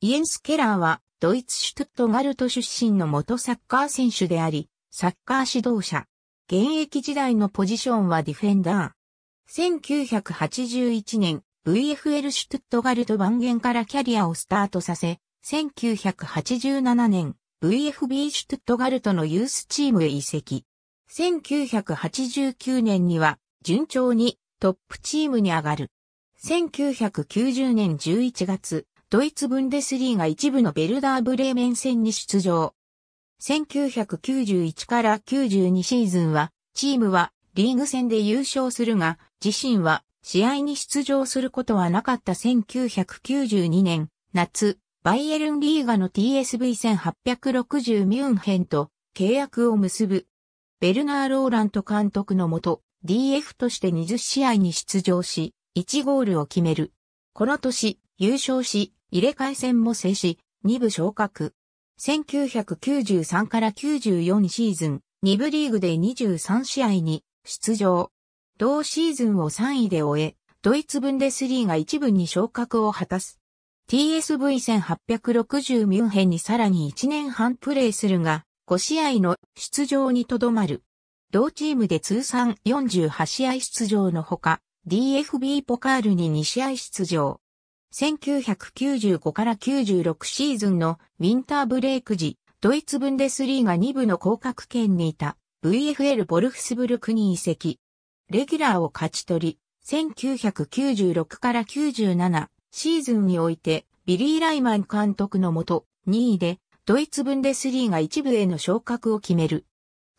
イエンス・ケラーは、ドイツシュトゥットガルト出身の元サッカー選手であり、サッカー指導者。現役時代のポジションはディフェンダー。1981年、VFL シュトゥットガルト番元からキャリアをスタートさせ、1987年、VFB シュトゥットガルトのユースチームへ移籍。1989年には、順調にトップチームに上がる。1990年11月、ドイツブンデスリーが一部のベルダーブレーメン戦に出場。1991から92シーズンは、チームはリーグ戦で優勝するが、自身は試合に出場することはなかった1992年、夏、バイエルンリーガの TSV1860 ミュンヘンと契約を結ぶ。ベルナー・ローラント監督のもと、DF として20試合に出場し、1ゴールを決める。この年、優勝し、入れ替え戦も制し、2部昇格。1993から94シーズン、2部リーグで23試合に出場。同シーズンを3位で終え、ドイツブンデスリーが1部に昇格を果たす。TSV1860 ミュンヘンにさらに1年半プレーするが、5試合の出場にとどまる。同チームで通算48試合出場のほか、DFB ポカールに2試合出場。1995から96シーズンのウィンターブレイク時、ドイツブンデスリーが2部の降格圏にいた VFL ボルフスブルクに移籍。レギュラーを勝ち取り、1996から97シーズンにおいてビリー・ライマン監督のもと2位でドイツブンデスリーが1部への昇格を決める。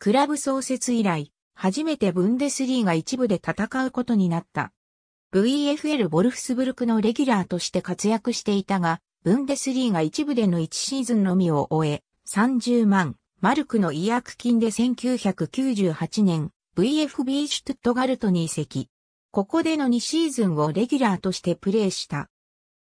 クラブ創設以来、初めてブンデスリーが1部で戦うことになった。VFL ボルフスブルクのレギュラーとして活躍していたが、ブンデスリーが一部での1シーズンのみを終え、30万、マルクの違約金で1998年、VFB シュトゥットガルトに移籍。ここでの2シーズンをレギュラーとしてプレーした。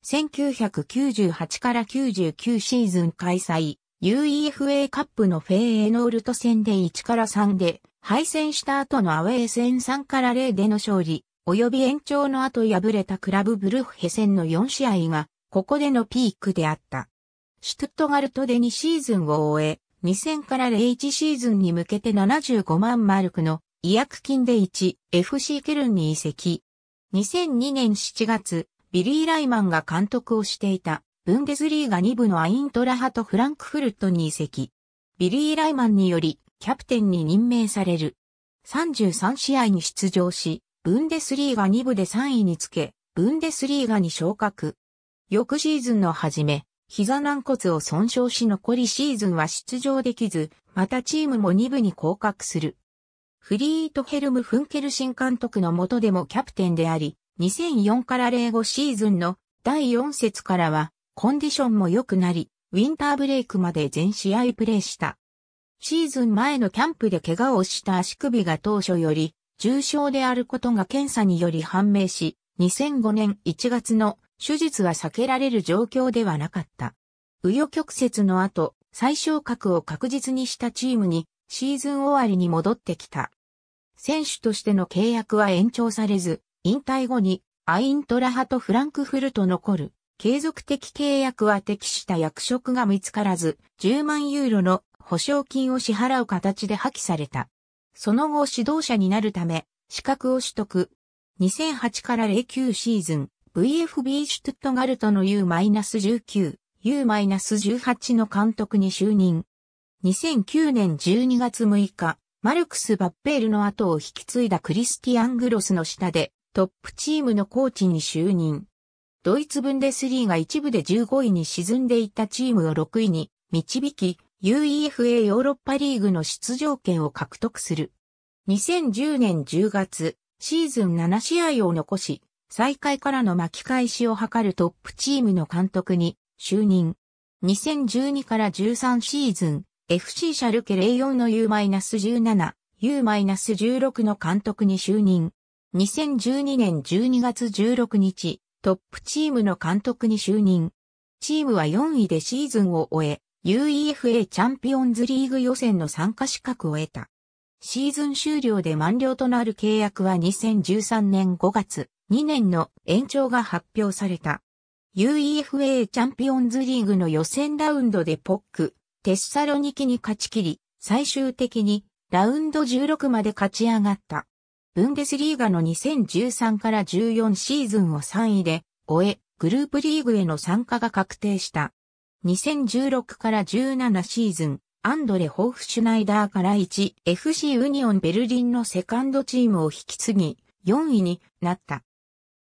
1998から99シーズン開催、UEFA カップのフェーエノールト戦で1から3で、敗戦した後のアウェー戦3から0での勝利、及び延長の後敗れたクラブブルッヘ戦の4試合が、ここでのピークであった。シュトゥットガルトで2シーズンを終え、2000から01シーズンに向けて75万マルクの違約金で 1FC ケルンに移籍。2002年7月、ビリー・ライマンが監督をしていた、ブンデスリーガ2部のアイントラハとフランクフルトに移籍。ビリー・ライマンにより、キャプテンに任命される。33試合に出場し、ブンデスリーガ2部で3位につけ、ブンデスリーガに昇格。翌シーズンの初め、膝軟骨を損傷し残りシーズンは出場できず、またチームも2部に降格する。フリートヘルム・フンケル新監督の下でもキャプテンであり、2004から05シーズンの第4節からは、コンディションも良くなり、ウィンターブレイクまで全試合プレーした。シーズン前のキャンプで怪我をした足首が当初より重症であることが検査により判明し、2005年1月の手術は避けられる状況ではなかった。紆余曲折の後、最小格を確実にしたチームにシーズン終わりに戻ってきた。選手としての契約は延長されず、引退後にアイントラハとフランクフルト残る継続的契約は適した役職が見つからず、10万ユーロの保証金を支払う形で破棄された。その後指導者になるため、資格を取得。2008から09シーズン、VFB シュトゥットガルトの U-19、U-18 の監督に就任。2009年12月6日、マルクス・バッペールの後を引き継いだクリスティアン・グロスの下で、トップチームのコーチに就任。ドイツブンデスリーが一部で15位に沈んでいったチームを6位に導き、UEFA ヨーロッパリーグの出場権を獲得する。2010年10月、シーズン7試合を残し、再開からの巻き返しを図るトップチームの監督に就任。2012から13シーズン、FC シャルケ04の U-17、U-16 の監督に就任。2012年12月16日、トップチームの監督に就任。チームは4位でシーズンを終え、UEFA チャンピオンズリーグ予選の参加資格を得た。シーズン終了で満了となる契約は2013年5月、2年の延長が発表された。UEFA チャンピオンズリーグの予選ラウンドでポック、テッサロニキに勝ち切り、最終的にラウンド16まで勝ち上がった。ブンデスリーガの2013から14シーズンを3位で終え、グループリーグへの参加が確定した。2016から17シーズン、アンドレ・ホーフシュナイダーから 1FC ユニオンベルリンのセカンドチームを引き継ぎ、4位になった。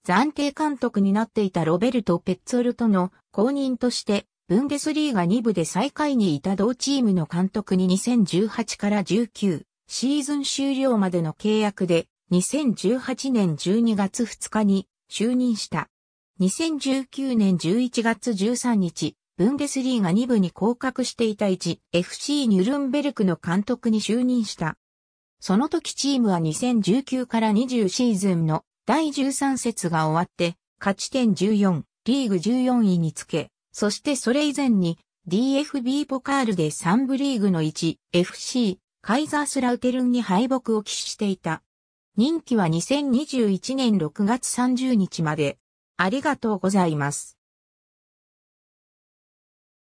暫定監督になっていたロベルト・ペッツォルとの公認として、ブンデスリーガ2部で最下位にいた同チームの監督に2018から19シーズン終了までの契約で2018年12月2日に就任した。2019年11月13日、ブンデスリーが2部に降格していた1、FC ニュルンベルクの監督に就任した。その時チームは2019から20シーズンの第13節が終わって、勝ち点14、リーグ14位につけ、そしてそれ以前に DFB ポカールで3部リーグの1、FC、カイザースラウテルンに敗北を喫していた。任期は2021年6月30日まで。ありがとうございます。